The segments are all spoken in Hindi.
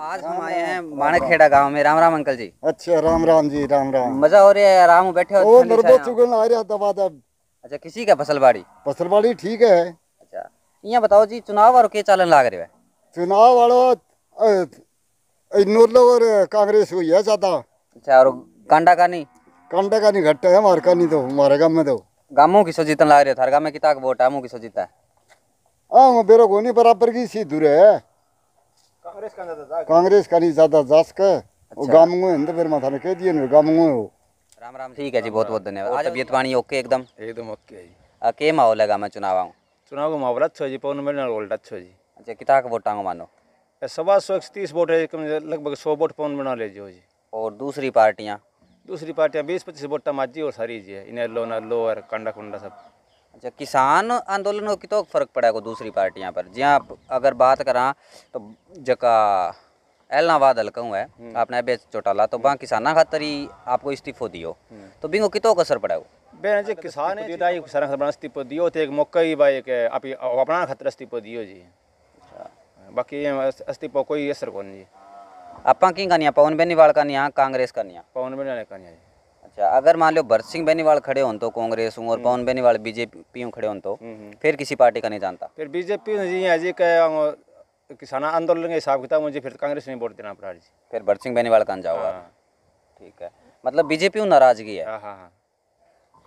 आज हम आए हैं माणखेड़ा गांव में राम राम अंकल जी अच्छा राम राम जी राम राम मजा हो रहा है आराम बैठे हो चुगल आ रहा दबा दब अच्छा किसी का फसल बाड़ी फसल बाड़ी ठीक है अच्छा यहाँ बताओ जी चुनाव और के चालन लाग रहे चुनाव वालों और कांग्रेस हुई है ज्यादा अच्छा और कांडा का नहीं कांडा का नहीं घट है हमारे नहीं तो हमारे गाँव में तो गामों की सोजीतन लाग रहे है थार गांव में किताक वोट आमों की सोजीता है हाँ को नहीं बराबर की सी है कांग्रेस का नहीं ज्यादा जासक अच्छा। फिर माथा ने कह दिए गामू है राम राम ठीक है जी बहुत बहुत धन्यवाद आज तबियत पानी ओके एकदम एकदम ओके माहौल है चुनाव आऊँ चुनाव का माहौल अच्छा जी पवन मेरे अच्छा जी अच्छा कितना का वोट मानो सवा सौ एक तीस वोट है लगभग सौ वोट पवन ले जी जी और दूसरी पार्टियाँ दूसरी पार्टियाँ बीस पच्चीस वोट टमाजी तो और सारी जी है इन्हें लोना लोअर कंडा कुंडा सब अच्छा किसान आंदोलन की तो फर्क पड़ा को दूसरी पार्टियां पर जी हाँ, आप अगर बात करा तो जका एलनाबाद हल्का हुआ है हम्म। आपने अबे चौटाला तो वहाँ हम्म। किसाना खातर ही आपको इस्तीफो दियो हम्म। तो बिंगो कितो असर पड़ा बेन जी किसान दियो तो किसान खातर इस्तीफो दियो तो एक मौका ही भाई के आप अपना खातर इस्तीफो दियो जी अच्छा। बाकी इस्तीफो कोई असर कौन जी आप की कहानियाँ पवन बेनीवाल कहानियाँ कांग्रेस का कहानियाँ पवन बेनीवाल कहानियाँ अच्छा अगर मान लो भरत सिंह बेनीवाल खड़े हों तो कांग्रेस हूँ और हम्म। पवन बेनीवाल बीजेपी हूँ खड़े हों तो हम्म, हम्म। फिर किसी पार्टी का नहीं जानता फिर बीजेपी जी किसान आंदोलन के हिसाब किताब मुझे फिर तो कांग्रेस नहीं वोट देना पड़ा जी फिर भरत सिंह बेनीवाल कहाँ जाओगा ठीक है मतलब बीजेपी नाराजगी है हाँ, हाँ, हाँ।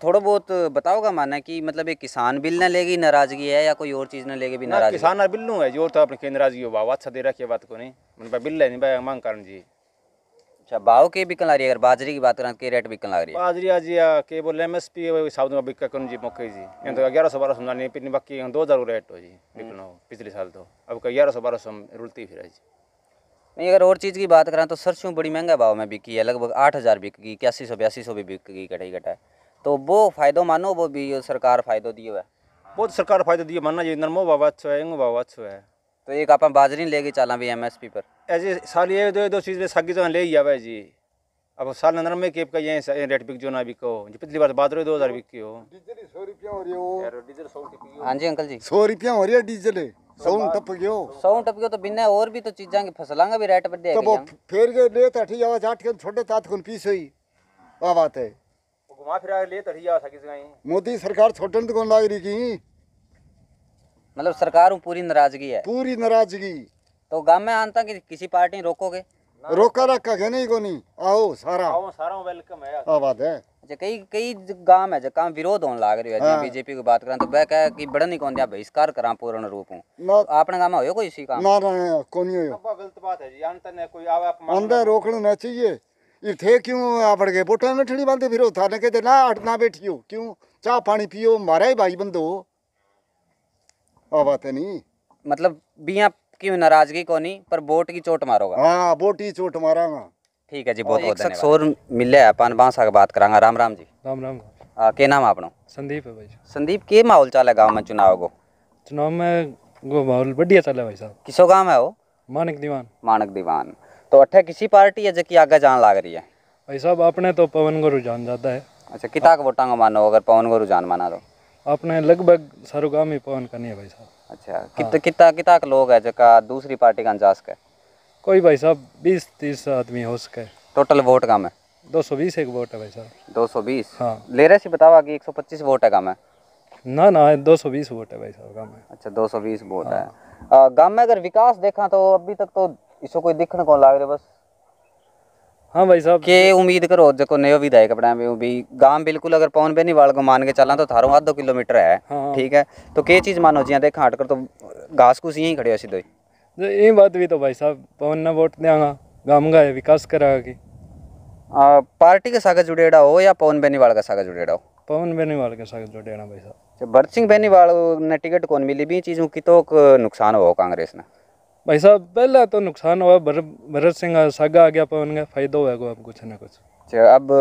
थोड़ा बहुत बताओगा माना कि मतलब एक किसान बिल ना लेगी नाराजगी है या कोई और चीज़ ना लेगी भी नाराजगी किसान बिल नू है जो तो अपने नाराजगी हो बाबा अच्छा दे रखी है बात को नहीं मतलब बिल है नहीं भाई मांग कारण जी अच्छा भाव के बिकन लग रही है अगर बाजरी की बात करें के रेट बिकन लग रही है बाजरी आज या के बोल एम एस पी हिसाब दूंगा बिका करूँ जी मकई जी यहाँ तो ग्यारह सौ बारह सौ नहीं पिछले बाकी दो हज़ार रेट हो जी बिकना हो पिछले साल तो अब ग्यारह सौ बारह सौ रुलती फिर जी नहीं अगर और चीज़ की बात करें तो सरसों बड़ी महंगा भाव में बिकी है लगभग आठ हज़ार बिक गई इक्यासी सौ बयासी सौ भी बिक गई कटाई कटा तो वो फायदा मानो वो भी सरकार फायदा दिए हुआ है बहुत सरकार फायदा दिए मानना जी नरमो बाबा अच्छा है एंगो बाबा अच्छा है તો એક આપણે બાજરી લઈ भी एम एस पी पर ऐसे साल ये दो दो चीज़ में सगी तो ले ही आवा जी अब साल अंदर में केप का ये रेट बिक जो ना बिको जो पिछली बार तो बाजरे दो हज़ार बिकी हो रही हाँ जी अंकल जी सौ रुपया हो रही है डीजल सौन तो टप गयो सौन टप गयो तो बिना और भी तो चीज़ा भी रेट तो फिर तो के ले के छोटे तात कोन पीस वा बात है घुमा फिरा ले सकी मोदी सरकार छोटन तो कोन लाग रही की मतलब सरकार पूरी नाराजगी है पूरी नाराजगी तो गांव में आता कि किसी पार्टी रोकोगे रोका रखा गया नहीं कोनी आओ सारा आओ सारा वेलकम है आवाज है अच्छा कई कई गांव है काम विरोध होने लाग रही है हाँ। बीजेपी की बात करें तो वह कह की बड़ा नहीं कौन दिया बहिष्कार करा पूर्ण रूप हूँ तो आपने गांव में हो कोई इसी काम ना ना कोनी हो गलत बात है जी अंतर ने कोई आवे अपमान अंदर रोकना ना चाहिए इथे क्यों आ बढ़ गए बोटा नठड़ी बांधे फिर उठाने के ना अटना बैठियो क्यों चाह पानी पियो मारा ही भाई बंदो नहीं मतलब बिया की नाराजगी को नहीं पर बोट की चोट मारोगा हाँ बोट ही चोट मारा ठीक है जी बहुत बहुत धन्यवाद और मिले अपन बांस आगे बात करांगा राम राम जी राम राम आ, के नाम आपनो संदीप है भाई संदीप के माहौल है गाँव में चुनाव को चुनाव में वो माहौल बढ़िया चल है भाई साहब किसो गाँव है वो मानक दीवान मानक दीवान तो अठे किसी पार्टी है जबकि आगे जान लाग रही है भाई साहब अपने तो पवन गुरु जान जाता है अच्छा किताब वोटांगा मानो अगर पवन गुरु जान माना तो अपने लगभग सारो गांव ही पवन करनी है भाई साहब अच्छा हाँ। कितना कितना कितना लोग है जका दूसरी पार्टी का अंजाज का कोई भाई साहब बीस तीस आदमी हो सके टोटल वोट काम है दो सौ बीस एक वोट है भाई साहब दो सौ बीस हाँ ले रहे से बतावा की एक सौ पच्चीस वोट है काम है ना ना दो सौ बीस वोट है भाई साहब गाँव में अच्छा दो सौ बीस वोट है गाँव में अगर विकास देखा तो अभी तक तो इसको कोई दिखने को लाग रहे बस हाँ भाई साहब के उम्मीद करो देखो नयो भी दाए गांव बिल्कुल अगर पौन पे वाल को मान के चला तो थारो आधो किलोमीटर है हाँ, हाँ। ठीक हाँ। है तो के चीज मानो जी देख हाट तो घास कुछ यहीं खड़े हो सीधो तो बात भी तो भाई साहब पौन ना वोट देगा गांव का विकास करागा की पार्टी के सागर जुड़ेड़ा हो या पवन बेनीवाल का सागर जुड़ेड़ा हो पवन बेनीवाल के सागर जुड़ेड़ा भाई साहब अच्छा, भरत सिंह बेनीवाल ने टिकट कौन मिली भी चीज़ों की तो नुकसान हो कांग्रेस ने भाई साहब पहला तो नुकसान हुआ भरत सिंह सागा आ गया पर उनका फायदा हुआ अब कुछ ना कुछ अच्छा, अब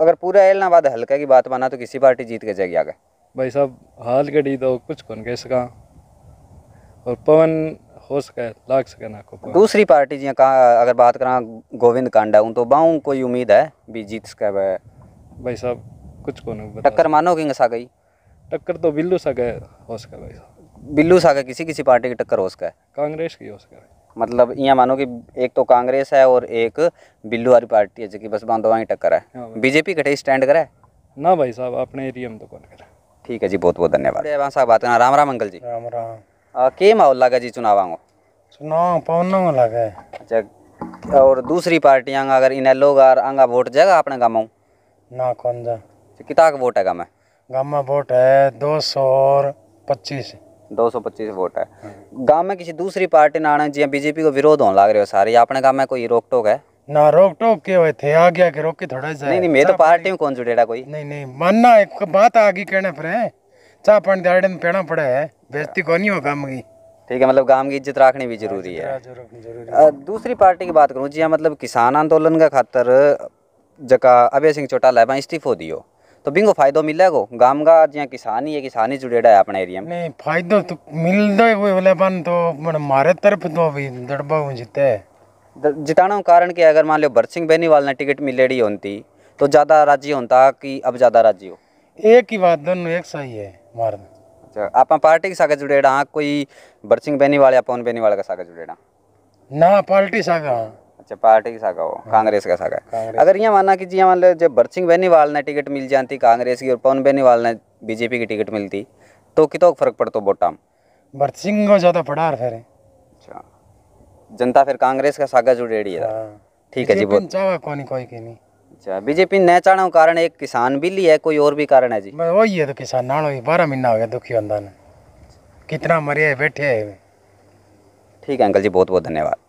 अगर पूरा बाद हल्का की बात माना तो किसी पार्टी जीत के जाएगी आगे भाई साहब हाल डी तो कुछ कौन कह सका और पवन हो सके लाग सके ना को दूसरी पार्टी जी कहा अगर बात करा गोविंद कांडा हूँ तो बाहू कोई उम्मीद है भी जीत सके भाई भाई साहब कुछ कौन टक्कर मानो सा गई टक्कर तो बिल्लू सा गए हो सके भाई साहब बिल्लू सा किसी किसी पार्टी की टक्कर हो सका है कांग्रेस की हो सका मतलब यहाँ मानो कि एक तो कांग्रेस है और एक बिल्लू वाली पार्टी है जो कि बस बांधवा की टक्कर है हाँ बीजेपी कटे स्टैंड करे ना भाई साहब अपने एरिया में तो कौन करे ठीक है जी बहुत बहुत धन्यवाद साहब बात करना राम राम अंकल जी राम राम आ, के माहौल लगा जी चुनाव आगो चुनाव पवन लगा है अच्छा और दूसरी पार्टियां अगर इन लोग आंगा वोट जाएगा अपने गाँव ना कौन जा अच्छा, कितना वोट है गाँव में गाँव में वोट है दो सौ पच्चीस दो सौ पच्चीस वोट है गांव में किसी दूसरी पार्टी ना आने जी हाँ बीजेपी को विरोध होने लग रहे हो सारे अपने गांव में कोई रोक टोक है ना रोक टोक के हुए थे आ गया के रोक के थोड़ा सा नहीं नहीं मैं तो पार्टी में कौन जुड़ेगा कोई नहीं नहीं मानना एक बात आ गई कहने पर है चाह पानी दाड़े में पेड़ा पड़ा है बेजती कौन हो काम की ठीक है मतलब गांव की इज्जत रखनी भी जरूरी है दूसरी पार्टी की बात करूँ जी हाँ, मतलब किसान आंदोलन का खातर जका अभय सिंह चौटाला है इस्तीफो दियो तो बिंगो फायदो मिलेगो गाम का या किसान ही है किसान ही जुड़ेड़ा है अपने एरिया में नहीं फायदो तो मिलदा है कोई बोले बन तो मन मारे तरफ तो अभी दड़बा हूं जीते जिताना कारण कि अगर मान लो भरत सिंह बेनीवाल ने टिकट मिलेड़ी होती तो ज़्यादा राजी होता कि अब ज़्यादा राजी हो एक ही बात दोनों एक सही है मार अच्छा आप पार्टी के सागे जुड़ेड़ा कोई भरत सिंह बेनीवाल या पवन बेनीवाल का सागे जुड़ेड़ा ना पार्टी सागे अच्छा पार्टी की शाखा हो हाँ। कांग्रेस का शाखा अगर ये माना कि जी मान लो जब बरसिंह बेनीवाल ने टिकट मिल जाती कांग्रेस की और पवन बेनीवाल ने बीजेपी की टिकट मिलती तो कितो फर्क पड़तो वोटा में भरत सिंह को ज्यादा पड़ा फिर अच्छा जनता फिर कांग्रेस का सागा जुड़े रही है हाँ। ठीक है जी बहुत कोई कोई की नहीं अच्छा बीजेपी ने चाणा कारण एक किसान भी लिया है कोई और भी कारण है जी वही है तो किसान ना बारह महीना हो गया दुखी बंदा ने कितना मरिया बैठे ठीक है अंकल जी बहुत बहुत धन्यवाद